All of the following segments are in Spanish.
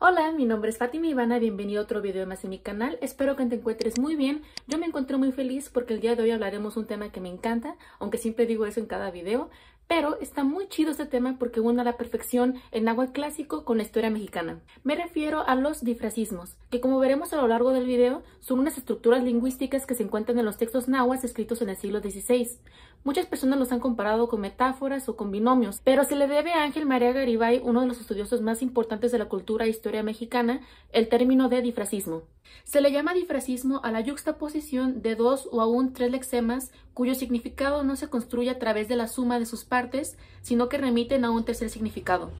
Hola, mi nombre es Fátima Ivana, bienvenido a otro video más en mi canal. Espero que te encuentres muy bien. Yo me encuentro muy feliz porque el día de hoy hablaremos un tema que me encanta, aunque siempre digo eso en cada video, pero está muy chido este tema porque une a la perfección el náhuatl clásico con la historia mexicana. Me refiero a los difracismos, que como veremos a lo largo del video, son unas estructuras lingüísticas que se encuentran en los textos nahuas escritos en el siglo XVI. Muchas personas los han comparado con metáforas o con binomios, pero se le debe a Ángel María Garibay, uno de los estudiosos más importantes de la cultura e historia mexicana, el término de difracismo. Se le llama difracismo a la yuxtaposición de dos o aún tres lexemas cuyo significado no se construye a través de la suma de sus partes, sino que remiten a un tercer significado.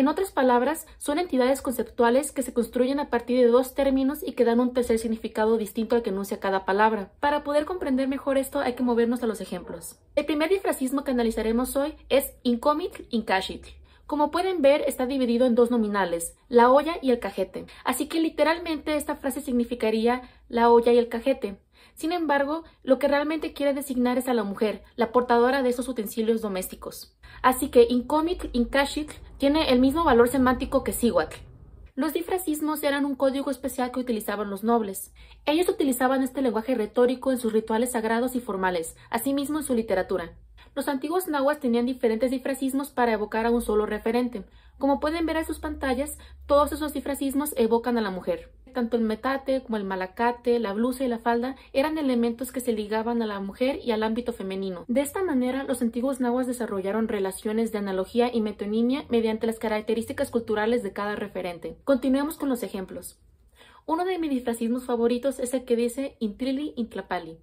En otras palabras, son entidades conceptuales que se construyen a partir de dos términos y que dan un tercer significado distinto al que enuncia cada palabra. Para poder comprender mejor esto hay que movernos a los ejemplos. El primer disfrazismo que analizaremos hoy es Incomit, incashit. Como pueden ver, está dividido en dos nominales, la olla y el cajete. Así que literalmente esta frase significaría la olla y el cajete. Sin embargo, lo que realmente quiere designar es a la mujer, la portadora de esos utensilios domésticos. Así que Incómic incashic tiene el mismo valor semántico que Siwak. Los difracismos eran un código especial que utilizaban los nobles. Ellos utilizaban este lenguaje retórico en sus rituales sagrados y formales, asimismo en su literatura. Los antiguos nahuas tenían diferentes difracismos para evocar a un solo referente. Como pueden ver en sus pantallas, todos esos difracismos evocan a la mujer. Tanto el metate como el malacate, la blusa y la falda eran elementos que se ligaban a la mujer y al ámbito femenino. De esta manera, los antiguos nahuas desarrollaron relaciones de analogía y metonimia mediante las características culturales de cada referente. Continuemos con los ejemplos. Uno de mis disfracismos favoritos es el que dice Intrili Intlapali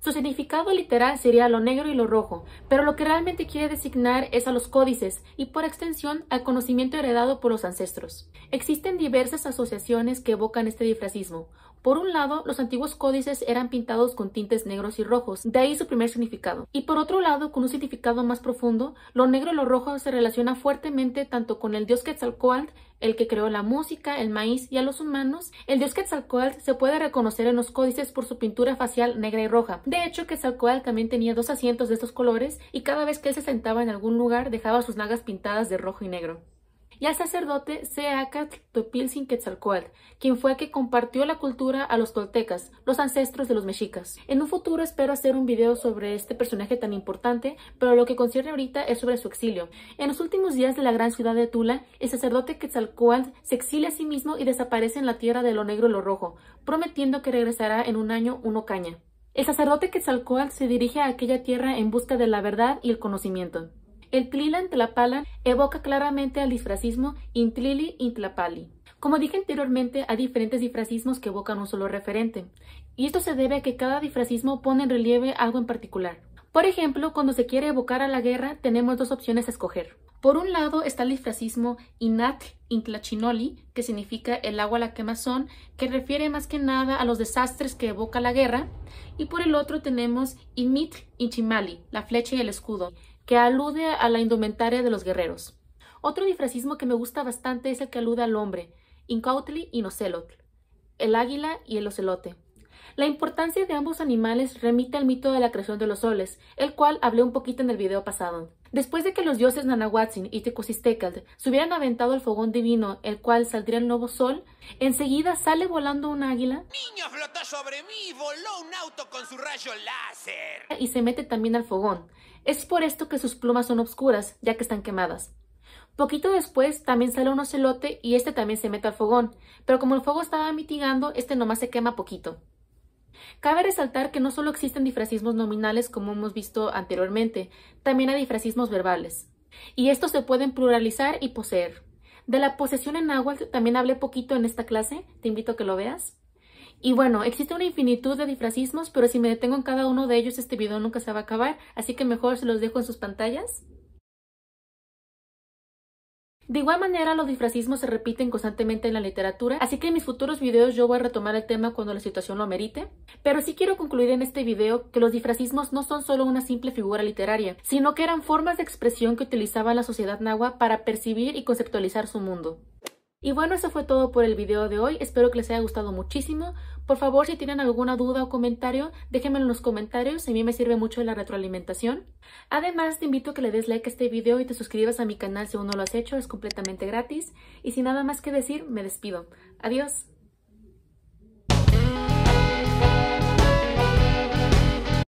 su significado literal sería lo negro y lo rojo, pero lo que realmente quiere designar es a los códices y por extensión al conocimiento heredado por los ancestros. Existen diversas asociaciones que evocan este disfrazismo. Por un lado, los antiguos códices eran pintados con tintes negros y rojos, de ahí su primer significado. Y por otro lado, con un significado más profundo, lo negro y lo rojo se relaciona fuertemente tanto con el dios Quetzalcoatl, el que creó la música, el maíz y a los humanos. El dios Quetzalcoatl se puede reconocer en los códices por su pintura facial negra y roja. De hecho, Quetzalcoatl también tenía dos asientos de estos colores y cada vez que él se sentaba en algún lugar dejaba sus nagas pintadas de rojo y negro y al sacerdote Seacatl Quetzalcoatl, quien fue el que compartió la cultura a los toltecas, los ancestros de los mexicas. En un futuro espero hacer un video sobre este personaje tan importante, pero lo que concierne ahorita es sobre su exilio. En los últimos días de la gran ciudad de Tula, el sacerdote Quetzalcoatl se exilia a sí mismo y desaparece en la tierra de lo negro y lo rojo, prometiendo que regresará en un año uno caña. El sacerdote Quetzalcoatl se dirige a aquella tierra en busca de la verdad y el conocimiento. El Tlila evoca claramente al disfrazismo Intlili Intlapali. Como dije anteriormente, hay diferentes disfrazismos que evocan un solo referente, y esto se debe a que cada disfrazismo pone en relieve algo en particular. Por ejemplo, cuando se quiere evocar a la guerra, tenemos dos opciones a escoger. Por un lado está el disfrazismo Inat Intlachinoli, que significa el agua a la quemazón, que refiere más que nada a los desastres que evoca la guerra. Y por el otro tenemos Imit Inchimali, la flecha y el escudo, que alude a la indumentaria de los guerreros. Otro disfrazismo que me gusta bastante es el que alude al hombre, Incautli y Nocelotl, el águila y el ocelote. La importancia de ambos animales remite al mito de la creación de los soles, el cual hablé un poquito en el video pasado. Después de que los dioses Nanahuatzin y Tecosistecatl se hubieran aventado al fogón divino, el cual saldría el nuevo sol, enseguida sale volando un águila. Niño flota sobre mí, voló un auto con su rayo láser. Y se mete también al fogón. Es por esto que sus plumas son oscuras, ya que están quemadas. Poquito después también sale un ocelote y este también se mete al fogón, pero como el fuego estaba mitigando, este nomás se quema poquito. Cabe resaltar que no solo existen disfrazismos nominales como hemos visto anteriormente, también hay disfrazismos verbales. Y estos se pueden pluralizar y poseer. De la posesión en agua también hablé poquito en esta clase, te invito a que lo veas. Y bueno, existe una infinitud de disfrazismos, pero si me detengo en cada uno de ellos este video nunca se va a acabar, así que mejor se los dejo en sus pantallas. De igual manera, los difracismos se repiten constantemente en la literatura, así que en mis futuros videos yo voy a retomar el tema cuando la situación lo merite. Pero sí quiero concluir en este video que los difracismos no son solo una simple figura literaria, sino que eran formas de expresión que utilizaba la sociedad náhuatl para percibir y conceptualizar su mundo. Y bueno, eso fue todo por el video de hoy. Espero que les haya gustado muchísimo. Por favor, si tienen alguna duda o comentario, déjenmelo en los comentarios. A mí me sirve mucho la retroalimentación. Además, te invito a que le des like a este video y te suscribas a mi canal si aún no lo has hecho. Es completamente gratis. Y sin nada más que decir, me despido. Adiós.